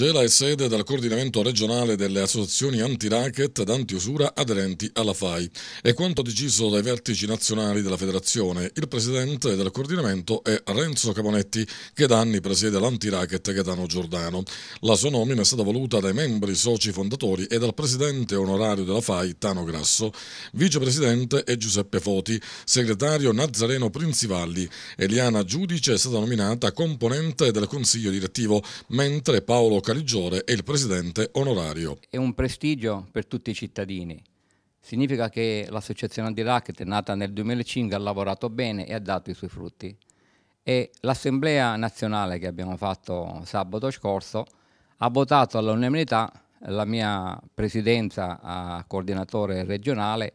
Gela è sede del coordinamento regionale delle associazioni anti-racket ed anti-usura aderenti alla FAI. È quanto deciso dai vertici nazionali della federazione. Il presidente del coordinamento è Renzo Caponetti, che da anni presiede l'anti-racket Gaetano Giordano. La sua nomina è stata voluta dai membri soci fondatori e dal presidente onorario della FAI Tano Grasso. Vicepresidente è Giuseppe Foti, segretario Nazareno Prinzivalli. Eliana Giudice è stata nominata componente del consiglio direttivo, mentre Paolo Liggiore e il presidente onorario. È un prestigio per tutti i cittadini. Significa che l'associazione di racket, nata nel 2005, ha lavorato bene e ha dato i suoi frutti. E l'assemblea nazionale che abbiamo fatto sabato scorso ha votato all'unanimità la mia presidenza a coordinatore regionale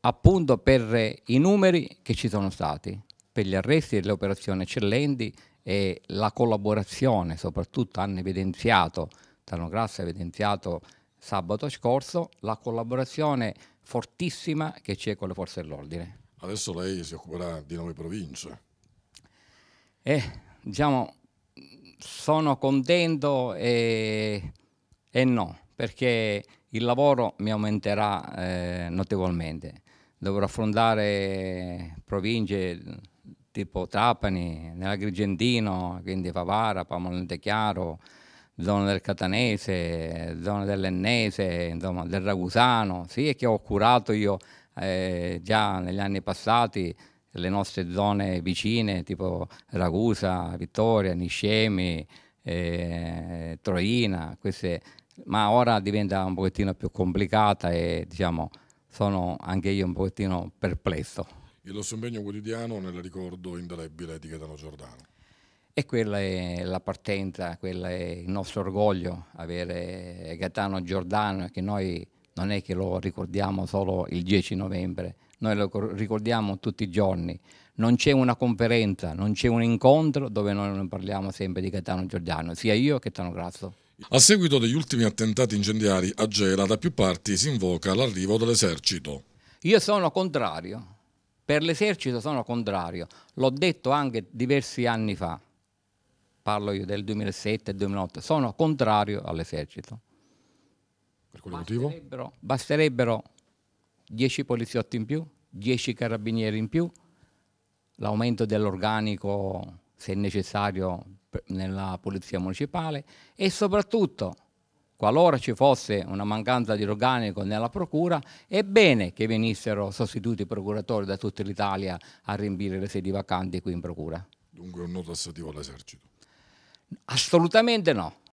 appunto per i numeri che ci sono stati, per gli arresti e le operazioni eccellenti e la collaborazione soprattutto hanno evidenziato, Tano Grasso ha evidenziato sabato scorso, la collaborazione fortissima che c'è con le forze dell'ordine. Adesso lei si occuperà di nove province. Eh, diciamo, sono contento e, e no, perché il lavoro mi aumenterà eh, notevolmente. Dovrò affrontare province tipo Trapani, nell'Agrigentino, quindi Favara, Chiaro, zona del Catanese, zona dell'Ennese, insomma del Ragusano, sì che ho curato io eh, già negli anni passati le nostre zone vicine tipo Ragusa, Vittoria, Niscemi, eh, Troina, queste, ma ora diventa un pochettino più complicata e diciamo sono anche io un pochettino perplesso il loro impegno quotidiano nel ricordo indelebile di Gaetano Giordano. E quella è la partenza, quello è il nostro orgoglio, avere Gaetano Giordano, che noi non è che lo ricordiamo solo il 10 novembre, noi lo ricordiamo tutti i giorni. Non c'è una conferenza, non c'è un incontro dove noi non parliamo sempre di Gaetano Giordano, sia io che Tano Grasso. A seguito degli ultimi attentati incendiari a Gela, da più parti si invoca l'arrivo dell'esercito. Io sono contrario per l'esercito sono contrario, l'ho detto anche diversi anni fa, parlo io del 2007-2008, sono contrario all'esercito. Per quale motivo? Basterebbero, basterebbero 10 poliziotti in più, 10 carabinieri in più, l'aumento dell'organico se necessario nella polizia municipale e soprattutto qualora ci fosse una mancanza di organico nella procura, è bene che venissero sostituiti procuratori da tutta l'Italia a riempire le sedi vacanti qui in procura. Dunque un no tassativo all'esercito? Assolutamente no.